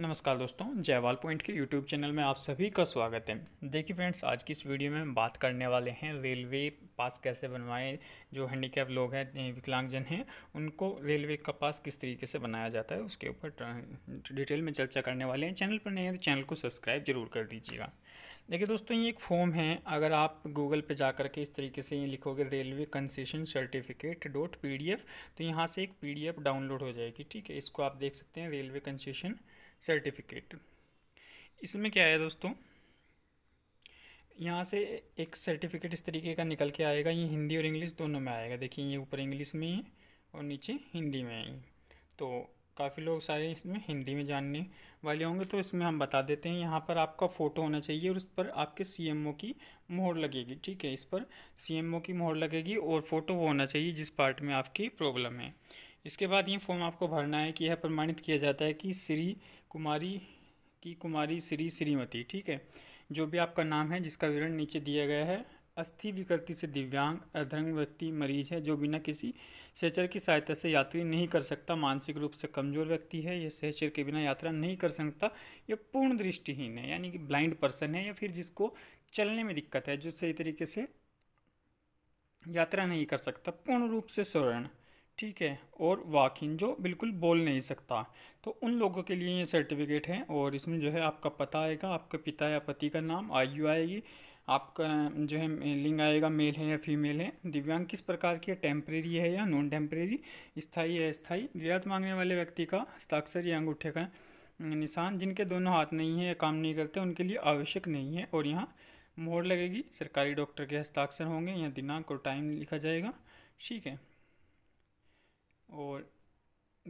नमस्कार दोस्तों जयवाल पॉइंट के यूट्यूब चैनल में आप सभी का स्वागत है देखिए फ्रेंड्स आज की इस वीडियो में हम बात करने वाले हैं रेलवे पास कैसे बनवाएं जो हैंडीकैप लोग हैं विकलांगजन हैं उनको रेलवे का पास किस तरीके से बनाया जाता है उसके ऊपर डिटेल में चर्चा करने वाले हैं चैनल पर नहीं है तो चैनल को सब्सक्राइब जरूर कर दीजिएगा देखिए दोस्तों ये एक फॉर्म है अगर आप गूगल पे जा करके इस तरीके से ये लिखोगे railway concession certificate dot P तो यहाँ से एक पी डाउनलोड हो जाएगी ठीक है इसको आप देख सकते हैं रेलवे कंसेशन सर्टिफिकेट इसमें क्या है दोस्तों यहाँ से एक सर्टिफिकेट इस तरीके का निकल के आएगा ये हिंदी और इंग्लिश दोनों में आएगा देखिए ये ऊपर इंग्लिश में है और नीचे हिंदी में है तो काफ़ी लोग सारे इसमें हिंदी में जानने वाले होंगे तो इसमें हम बता देते हैं यहाँ पर आपका फ़ोटो होना चाहिए और उस पर आपके सीएमओ की मोहर लगेगी ठीक है इस पर सीएमओ की मोहर लगेगी और फ़ोटो वो होना चाहिए जिस पार्ट में आपकी प्रॉब्लम है इसके बाद ये फॉर्म आपको भरना है कि यह प्रमाणित किया जाता है कि श्री कुमारी की कुमारी श्री श्रीमती ठीक है जो भी आपका नाम है जिसका विवरण नीचे दिया गया है अस्थि विकृति से दिव्यांग अधंग व्यक्ति मरीज है जो बिना किसी सहचर की सहायता से यात्री नहीं कर सकता मानसिक रूप से कमजोर व्यक्ति है यह सहचर के बिना यात्रा नहीं कर सकता यह पूर्ण दृष्टिहीन है यानी कि ब्लाइंड पर्सन है या फिर जिसको चलने में दिक्कत है जो सही तरीके से यात्रा नहीं कर सकता पूर्ण रूप से स्वर्ण ठीक है और वाकिन जो बिल्कुल बोल नहीं सकता तो उन लोगों के लिए ये सर्टिफिकेट है और इसमें जो है आपका पता आएगा आपके पिता या पति का नाम आयु आएगी आपका जो है लिंग आएगा मेल है या फीमेल है दिव्यांग किस प्रकार की है टेम्परेरी है या नॉन टेम्परेरी स्थाई है स्थाई रियायत मांगने वाले व्यक्ति का हस्ताक्षर या अंगूठे का निशान जिनके दोनों हाथ नहीं है या काम नहीं करते उनके लिए आवश्यक नहीं है और यहाँ मोहर लगेगी सरकारी डॉक्टर के हस्ताक्षर होंगे यहाँ दिनांक और टाइम लिखा जाएगा ठीक है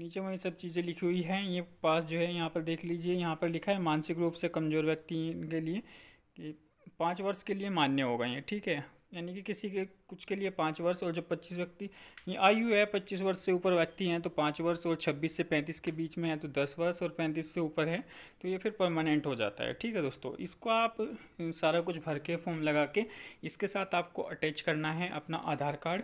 नीचे ये सब चीज़ें लिखी हुई हैं ये पास जो है यहाँ पर देख लीजिए यहाँ पर लिखा है मानसिक रूप से कमज़ोर व्यक्ति के लिए कि पाँच वर्ष के लिए मान्य होगा ये ठीक है यानी कि किसी के कुछ के लिए पाँच वर्ष और जब पच्चीस व्यक्ति ये आयु है पच्चीस वर्ष से ऊपर व्यक्ति हैं तो पाँच वर्ष और छब्बीस से पैंतीस के बीच में है तो दस वर्ष और पैंतीस से ऊपर है तो ये फिर परमानेंट हो जाता है ठीक है दोस्तों इसको आप सारा कुछ भर के फॉर्म लगा के इसके साथ आपको अटैच करना है अपना आधार कार्ड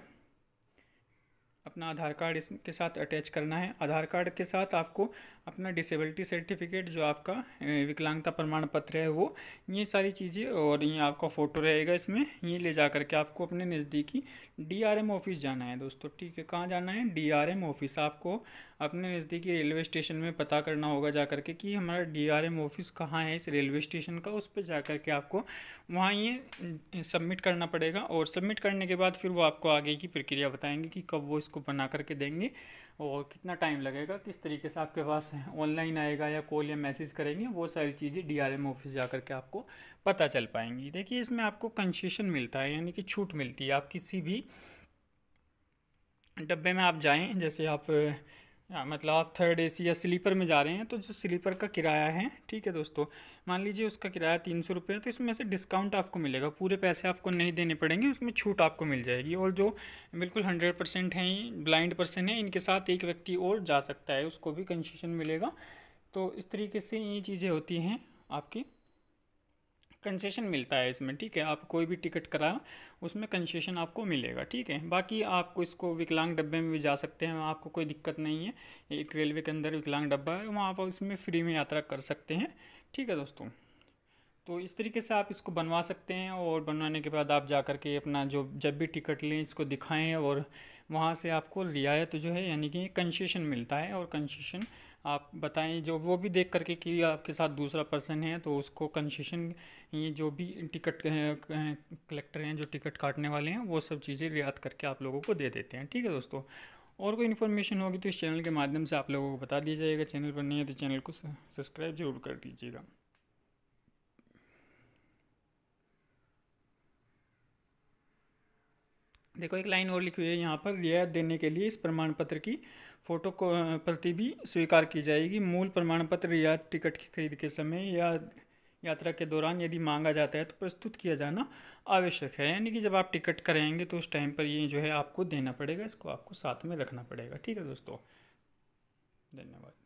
अपना आधार कार्ड इसके साथ अटैच करना है आधार कार्ड के साथ आपको अपना डिसेबिलिटी सर्टिफिकेट जो आपका विकलांगता प्रमाण पत्र है वो ये सारी चीज़ें और ये आपका फ़ोटो रहेगा इसमें ये ले जा करके आपको अपने नज़दीकी डीआरएम ऑफिस जाना है दोस्तों ठीक है कहाँ जाना है डीआरएम ऑफिस आपको अपने नज़दीकी रेलवे स्टेशन में पता करना होगा जा करके कि हमारा एम ऑफिस कहाँ है इस रेलवे स्टेशन का उस पर जा करके आपको वहाँ ये सबमिट करना पड़ेगा और सबमिट करने के बाद फिर वो आपको आगे की प्रक्रिया बताएंगे कि कब वो इसको बना करके देंगे और कितना टाइम लगेगा किस तरीके से आपके पास ऑनलाइन आएगा या कॉल या मैसेज करेंगे वो सारी चीज़ें डीआरएम ऑफिस जा करके आपको पता चल पाएंगी देखिए इसमें आपको कंसेशन मिलता है यानी कि छूट मिलती है आप किसी भी डब्बे में आप जाएँ जैसे आप हाँ, मतलब आप थर्ड एसी या स्लीपर में जा रहे हैं तो जो स्लीपर का किराया है ठीक है दोस्तों मान लीजिए उसका किराया तीन सौ रुपये है तो इसमें से डिस्काउंट आपको मिलेगा पूरे पैसे आपको नहीं देने पड़ेंगे उसमें छूट आपको मिल जाएगी और जो बिल्कुल हंड्रेड परसेंट हैं ब्लाइंड पर्सन है इनके साथ एक व्यक्ति और जा सकता है उसको भी कंसेशन मिलेगा तो इस तरीके से ये चीज़ें होती हैं आपकी कंसेशन मिलता है इसमें ठीक है आप कोई भी टिकट कराओ उसमें कंसेशन आपको मिलेगा ठीक है बाकी आपको इसको विकलांग डब्बे में भी जा सकते हैं आपको कोई दिक्कत नहीं है एक रेलवे के अंदर विकलांग डब्बा है वहाँ आप इसमें फ्री में यात्रा कर सकते हैं ठीक है दोस्तों तो इस तरीके से आप इसको बनवा सकते हैं और बनवाने के बाद आप जा करके के अपना जो जब भी टिकट लें इसको दिखाएं और वहाँ से आपको रियायत जो है यानी कि कंसेशन मिलता है और कंसेशन आप बताएं जो वो भी देख करके कि आपके साथ दूसरा पर्सन है तो उसको कंसेशन ये जो भी टिकट कलेक्टर हैं जो टिकट काटने वाले हैं वो सब चीज़ें रियायत करके आप लोगों को दे देते हैं ठीक है दोस्तों और कोई इन्फॉर्मेशन होगी तो इस चैनल के माध्यम से आप लोगों को बता दिया जाएगा चैनल पर नहीं है तो चैनल को सब्सक्राइब जरूर कर दीजिएगा देखो एक लाइन और लिखी हुई है यहाँ पर रियायत देने के लिए इस प्रमाण पत्र की फोटो को प्रति भी स्वीकार की जाएगी मूल प्रमाण पत्र रियायत टिकट की खरीद के समय या यात्रा के दौरान यदि मांगा जाता है तो प्रस्तुत किया जाना आवश्यक है यानी कि जब आप टिकट कराएंगे तो उस टाइम पर ये जो है आपको देना पड़ेगा इसको आपको साथ में रखना पड़ेगा ठीक है दोस्तों धन्यवाद